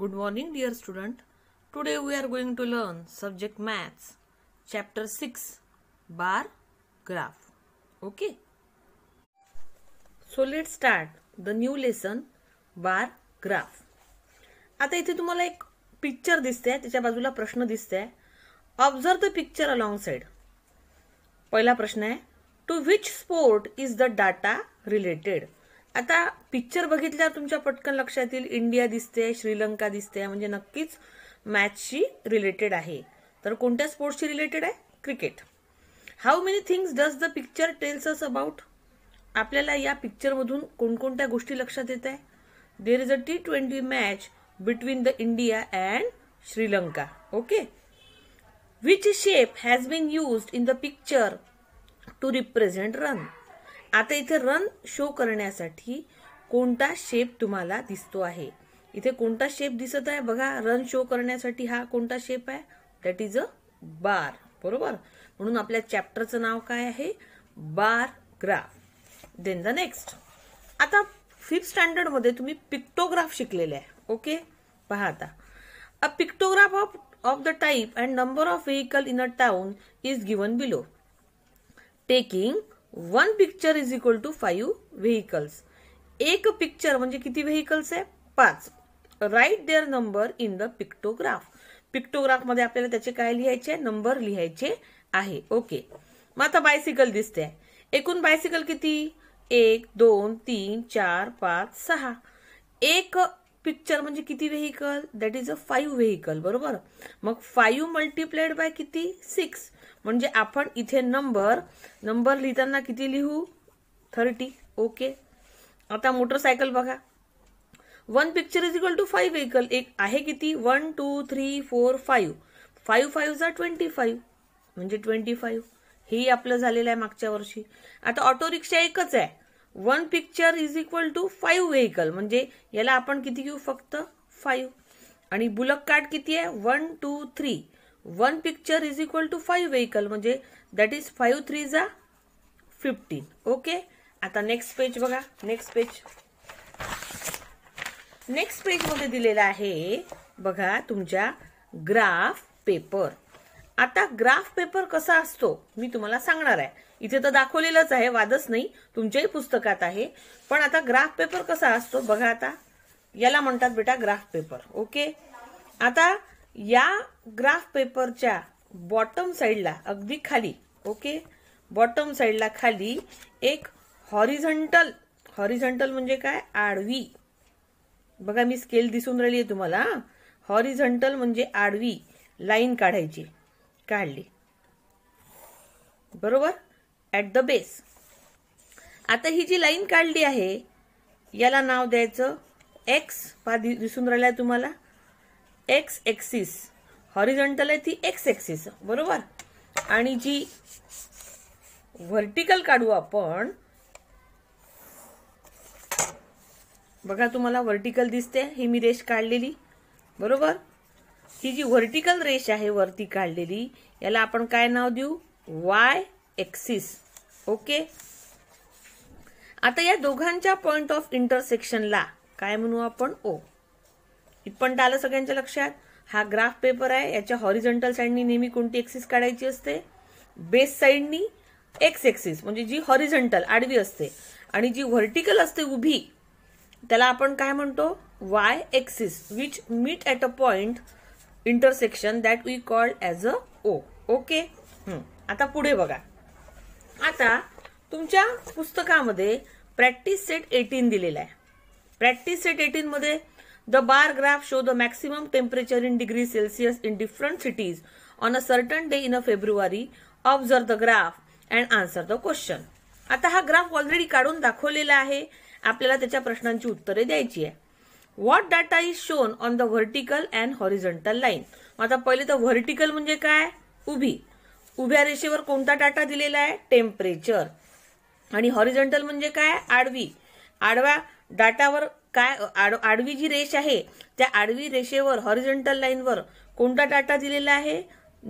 good morning dear student today we are going to learn subject maths chapter six bar graph okay so let start the new lesson bar graph आता इथे तुम्हाला एक picture दिसतंय त्याच्या बाजूला प्रश्न दिसत आहे observe the picture alongside पहिला प्रश्न आहे to which sport is the data related आता पिक्चर बघितल्यावर तुमच्या पटकन लक्षात येईल इंडिया दिसते श्रीलंका दिसते म्हणजे नक्कीच मॅचशी रिलेटेड आहे तर कोणत्या स्पोर्ट्सशी रिलेटेड आहे cricket how many things does the picture tells us about आपल्याला या पिक्चरमधून कोणकोणत्या गोष्टी लक्षात येत आहे there is a T twenty match between the India and Sri Lanka okay which shape has been use in the picture to represent run आता इथे रन शो करण्यासाठी कोणता शेप तुम्हाला दिसतो आहे इथे कोणता शेप दिसत आहे बघा रन शो करण्यासाठी हा कोणता शेप आहे दॅट इज अ बार बरोबर म्हणून आपल्या चॅप्टरचं नाव काय आहे bar graph then the next आता फिफ्थ मध्ये तुम्ही पिक्टोग्राफ शिकलेले आहे ओके पहा आता a pictograph of of the type and number of vehicle in a town is given below taking one picture is equal to five vehicles एक picture म्हणजे किती व्हेकल्स आहे पाच right there number in the pictograph pictograph मध्ये आपल्याला त्याचे काय लिहायचे नंबर लिहायचे आहे ओके मग आता बायसिकल दिसते एकूण बायसिकल किती एक दोन तीन चार पाच सहा एक पिक्चर म्हणजे किती vehicle that is a five vehicle बरोबर मग फाईव्ह मल्टीप्लाइड बाय किती सिक्स म्हणजे आपण इथे नंबर नंबर लिहिताना किती लिहू थर्टी ओके आता मोटरसायकल बघा one picture is equal to five vehicle एक आहे किती one two three four five five जा ट्वेंटी फाईव्ह म्हणजे ट्वेंटी फाईव्ह हे आपलं झालेलं आहे मागच्या वर्षी आता ऑटो रिक्षा एकच आहे one picture is equal to five vehicle म्हणजे याला आपण किती घेऊ फक्त फाईव्ह आणि बुलक कार्ड किती आहे one two three one picture is equal to five vehicle म्हणजे दॅट इज फाईव्ह थ्री जा फिफ्टीन ओके आता नेक्स्ट पेज बघा नेक्स्ट पेज नेक्स्ट पेजमध्ये दिलेला आहे बघा तुमच्या ग्राफ पेपर आता ग्राफ पेपर कसा असतो मी तुम्हाला सांगणार आहे इथे तर दाखवलेलंच आहे वादच नाही तुमच्याही पुस्तकात आहे पण आता ग्राफ पेपर कसा असतो बघा आता याला म्हणतात बेटा ग्राफ पेपर ओके आता या ग्राफ पेपरच्या बॉटम साईडला अगदी खाली ओके बॉटम साईडला खाली एक हॉरिझंटल हॉरिझंटल म्हणजे काय आडवी बघा मी स्केल दिसून राहिली आहे तुम्हाला हॉरिझंटल म्हणजे आडवी लाईन काढायची काढली बरोबर ऍट द बेस आता ही जी लाईन काढली आहे याला नाव द्यायचं एक्स पा दिसून राहिला तुम्हाला एक्स एक्सिस हॉरिझॉन्टल आहे ती एक्स एक्सिस बरोबर आणि जी व्हर्टिकल काढू आपण बघा तुम्हाला व्हर्टिकल दिसते ही मी रेष काढलेली बरोबर ही जी व्हर्टिकल रेष आहे वरती काढलेली याला आपण काय नाव देऊ वाय एक्सिस ओके आता या दोघांच्या पॉइंट ऑफ इंटरसेक्शनला काय म्हणू आपण ओ पण आलं सगळ्यांच्या लक्षात हा ग्राफ पेपर आहे याच्या हॉरिझेंटल साईडनी नेहमी कोणती एक्सिस काढायची असते बेस साईडनी एक्स एक्सिस म्हणजे जी हॉरिझेंटल आडवी असते आणि जी व्हर्टिकल असते उभी त्याला आपण काय म्हणतो Y axis which meet at a point intersection that we called as a O okay आता पुढे बघा आता तुमच्या पुस्तकामध्ये प्रॅक्टिस सेट एटीन दिलेला आहे प्रॅक्टिस सेट एटीनमध्ये मध्ये the bar graph show the maximum temperature in degree Celsius in different cities on a certain day in a February observe the graph and answer the question आता हा graph already काढून दाखवलेला आहे आपल्याला त्याच्या प्रश्नांची उत्तरे द्यायची आहे what data is shown on the vertical and horizontal line आता पहिले तर व्हर्टिकल म्हणजे काय उभी उभ्या रेषेवर कोणता डाटा दिलेला आहे टेम्परेचर आणि हॉरिझॉन्टल म्हणजे काय आडवी आडव्या डाटावर काय आड आडवी जी रेष आहे त्या आडवी रेषेवर हॉरिझॉन्टल लाईनवर कोणता डाटा दिलेला आहे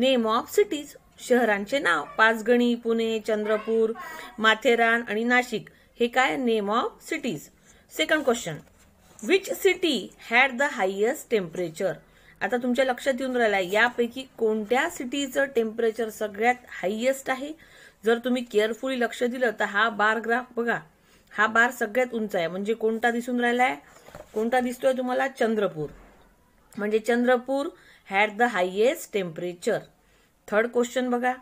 नेम ऑफ सिटीज शहरांचे नाव पाचगणी पुणे चंद्रपूर माथेरान आणि नाशिक हे काय name of cities second question which city had the highest temperature आता तुमच्या लक्षात येऊन राहिला यापैकी कोणत्या सिटीचं टेम्परेचर सगळ्यात हायेस्ट आहे जर तुम्ही केअरफुली लक्ष दिलं तर हा बार ग्राफ बघा हा बार सगळ्यात उंच आहे म्हणजे कोणता दिसून राहिला आहे कोणता दिसतोय तुम्हाला चंद्रपूर म्हणजे Chandrapur had the highest temperature third question बघा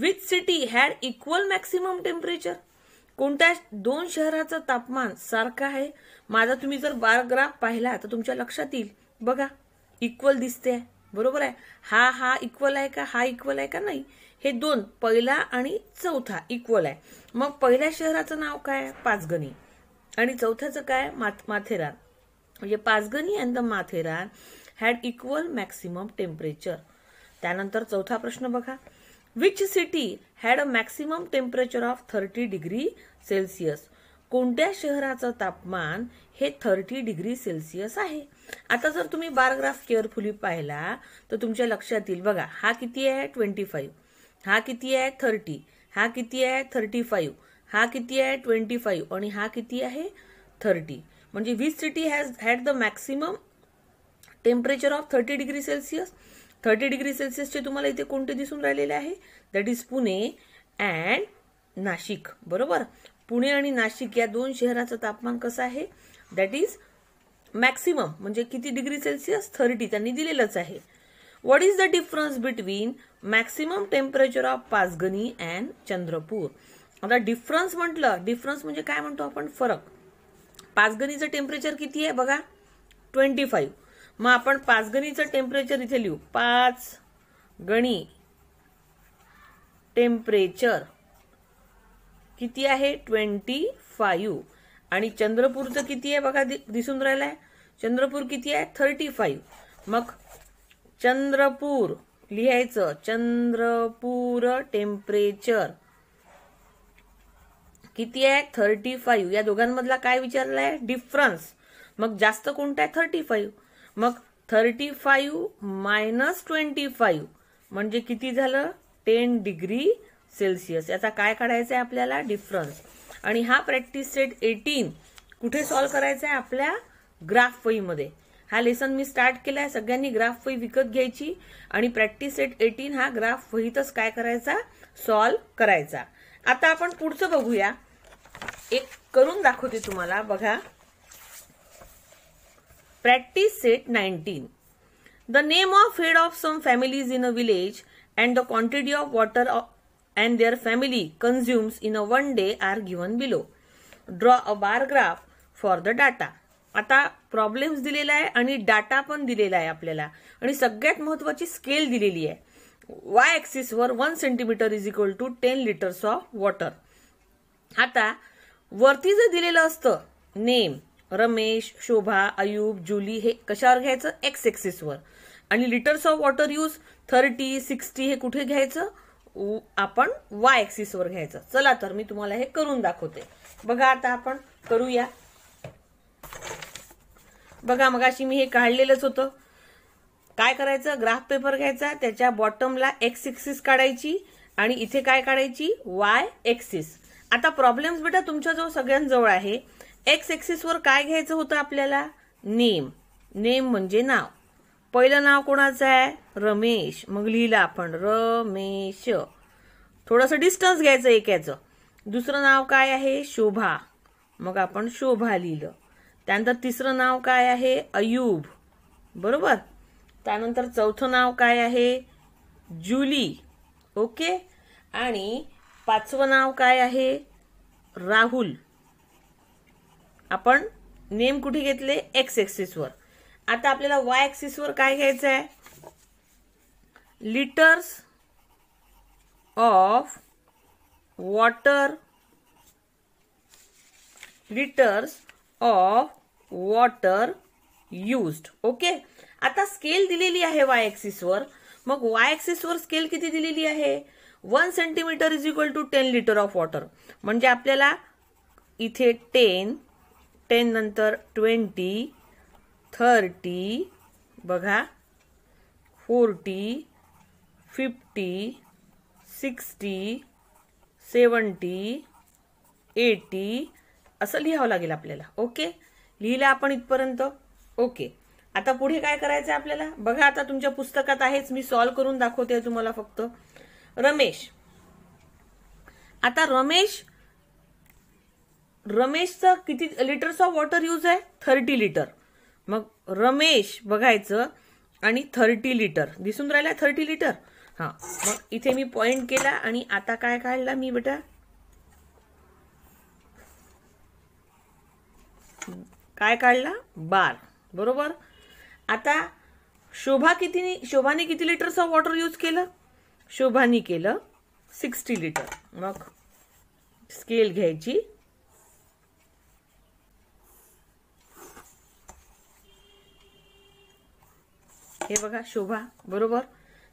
with city had equal maximum temperature कोणत्या दोन शहराचं तापमान सारखं आहे माझा तुम्ही जर बार ग्राफ पाहिला तर तुमच्या लक्षात येईल बघा इक्वल दिसते बरोबर आहे हा हा इक्वल आहे का हा इक्वल आहे का नाही हे दोन पहिला आणि चौथा इक्वल आहे मग पहिल्या शहराचं नाव काय पाचगणी आणि चौथ्याचं काय माथेरान म्हणजे Panchgani and the Matheran had equal maximum temperature त्यानंतर चौथा प्रश्न बघा which city had a maximum temperature of thirty degree Celsius कोणत्या शहराचं तापमान हे थर्टी डिग्री सेल्सिअस आहे आता जर तुम्ही बारग्राफ केअरफुली पाहिला तर तुमच्या लक्षात येईल बघा हा किती आहे ट्वेंटी फाईव्ह हा किती आहे थर्टी हा किती आहे थर्टी फाईव्ह हा किती आहे ट्वेंटी फाईव्ह आणि हा किती आहे थर्टी म्हणजे वीस city has had the maximum temperature of thirty degree Celsius thirty degree सेल्सिअसचे तुम्हाला इथे कोणते दिसून राहिलेले आहे that is Pune and Nashik बरोबर पुणे आणि नाशिक या दोन शहराचं तापमान कसं आहे दॅट इज मॅक्सिमम म्हणजे किती डिग्री सेल्सिअस थर्टी त्यांनी दिलेलंच आहे what is the difference between maximum temperature of Panchgani and Chandrapur आता डिफरन्स म्हटलं डिफरन्स म्हणजे काय म्हणतो आपण फरक पाचगणीचं टेम्परेचर किती आहे बघा ट्वेंटी फाईव्ह मग आपण पाचगणीचं टेम्परेचर इथे लिहू पाच गणी टेम्परेचर किती आहे ट्वेंटी फाईव्ह आणि चंद्रपूरचं किती आहे बघा दिसून राहिलं आहे चंद्रपूर किती आहे थर्टी फाईव्ह मग चंद्रपूर लिहायचं चंद्रपूर टेम्परेचर किती आहे थर्टी फाईव्ह या दोघांमधला काय विचारलाय डिफरन्स मग जास्त कोणता आहे थर्टी फाईव्ह मग thirty five minus twenty five म्हणजे किती झालं टेन डिग्री सेल्सिअस याचा काय काढायचा आहे आपल्याला डिफरन्स आणि हा प्रॅक्टिस सेट एटीन कुठे सॉल्व्ह करायचा आहे आपल्या ग्राफ हा लेसन मी स्टार्ट केलाय सगळ्यांनी ग्राफ वही विकत घ्यायची आणि प्रॅक्टिस सेट एटीन हा ग्राफ वहीतच काय करायचा सॉल्व करायचा आता आपण पुढचं बघूया एक करून दाखवते तुम्हाला बघा practice set nineteen the name of head of some families in a village and the quantity of water and their family consumes in a one day are given below draw a bar graph for the data आता problems दिलेला आहे आणि data पण दिलेला आहे आपल्याला आणि सगळ्यात महत्वाची स्केल दिलेली आहे वाय वर one centimetre is equal to ten litres of water आता वरती जे दिलेलं असतं नेम रमेश शोभा अयूब जुली हे कशावर घ्यायचं एक्स एक्सिसवर आणि litres of water use thirty sixty हे कुठे घ्यायचं आपण वाय वर घ्यायचं चला तर मी तुम्हाला हे करून दाखवते बघा आता आपण करूया बघा मग अशी मी हे काढलेलंच होतं काय करायचं ग्राफ पेपर घ्यायचा त्याच्या बॉटमला एक्स एक्सिस काढायची आणि इथे काय काढायची वाय एक्सिस आता प्रॉब्लेम्स बेटा तुमच्याजवळ सगळ्यांजवळ आहे एक्स एक्सिसवर काय घ्यायचं होतं आपल्याला नेम नेम म्हणजे नाव पहिलं नाव कोणाचं आहे रमेश मग लिहिलं आपण रमेश थोडंसं डिस्टन्स घ्यायचं एकाचं दुसरं नाव काय आहे शोभा मग आपण शोभा लिहिलं त्यानंतर तिसरं नाव काय आहे अयूब बरोबर त्यानंतर चौथं नाव काय आहे जुली ओके आणि पाचवं नाव काय आहे राहुल आपण नेम कुठे घेतले एक्स एक्सिसवर आता आपल्याला वाय एक्सिसवर काय घ्यायचं आहे litres of water litres of water used okay आता स्केल दिलेली आहे वाय वर मग वाय वर स्केल किती दिलेली आहे one centimetre is equal to ten litre of water म्हणजे आपल्याला इथे टेन टेन नंतर ट्वेंटी थर्टी बघा forty fifty sixty seventy eighty असं लिहावं लागेल आपल्याला ओके लिहिलं आपण इथपर्यंत ओके आता पुढे काय करायचं आपल्याला बघा आता तुमच्या पुस्तकात आहेच मी सॉल्व्ह करून दाखवते तुम्हाला फक्त रमेश आता रमेश रमेशचं किती लिटर्स ऑफ वॉटर यूज आहे थर्टी लिटर मग रमेश बघायचं आणि थर्टी लिटर दिसून राहिला थर्टी लिटर हा मग इथे मी पॉईंट केला आणि आता काय काढला मी बेटा काय काढला बार बरोबर आता शोभा किती शोभाने किती लिटरचं वॉटर यूज केलं शोभाने केलं सिक्स्टी लिटर मग स्केल घ्यायची हे बघा शोभा बरोबर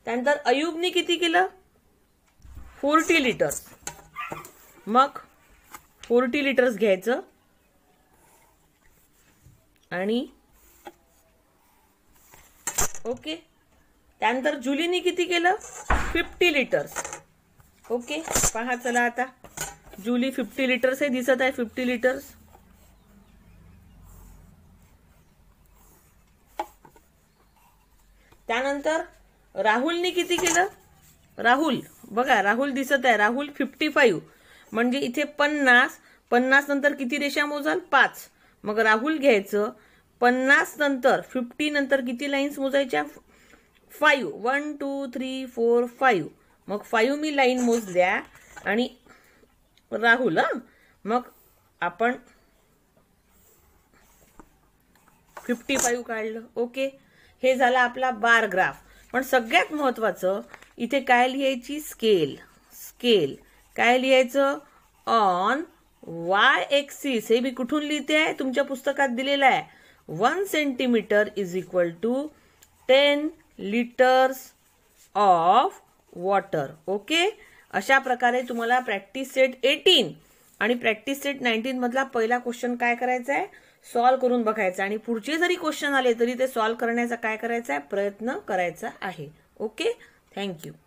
त्यानंतर अयुबने किती केलं फोर्टी लिटर मग फोर्टी लिटर्स घ्यायचं आणि ओके त्यानंतर जुलीने किती केलं फिफ्टी लिटर्स ओके पहा चला आता जुली फिफ्टी लिटर्स हे दिसत आहे फिफ्टी लिटर्स त्यानंतर राहुलनी किती केलं राहुल बघा राहुल दिसत आहे राहुल फिफ्टी फाईव्ह म्हणजे इथे पन्नास पन्नास नंतर किती रेषा मोजाल पाच मग राहुल घ्यायचं पन्नास नंतर फिफ्टी नंतर किती लाईन्स मोजायच्या five one two three four five मग फाईव्ह मी लाईन मोजल्या आणि राहुल मग आपण फिफ्टी फाईव्ह काढलं ओके हे झाला आपला बार ग्राफ पण सगळ्यात महत्त्वाचं इथे काय लिहायची स्केल स्केल काय लिहायचं ऑन वाय एक्सिस हे मी कुठून लिहिते आहे तुमच्या पुस्तकात दिलेलं आहे one centimetre is equal to ten litres of water okay अशा प्रकारे तुम्हाला प्रॅक्टिस सेट एटीन आणि प्रॅक्टिस सेट नाईन्टीन मधला पहिला क्वेश्चन काय करायचा आहे सॉल्व्ह करून बघायचा आणि पुढचे जरी क्वेश्चन आले तरी ते सॉल्व्ह करण्याचा काय करायचा आहे प्रयत्न करायचा आहे ओके थँक्यू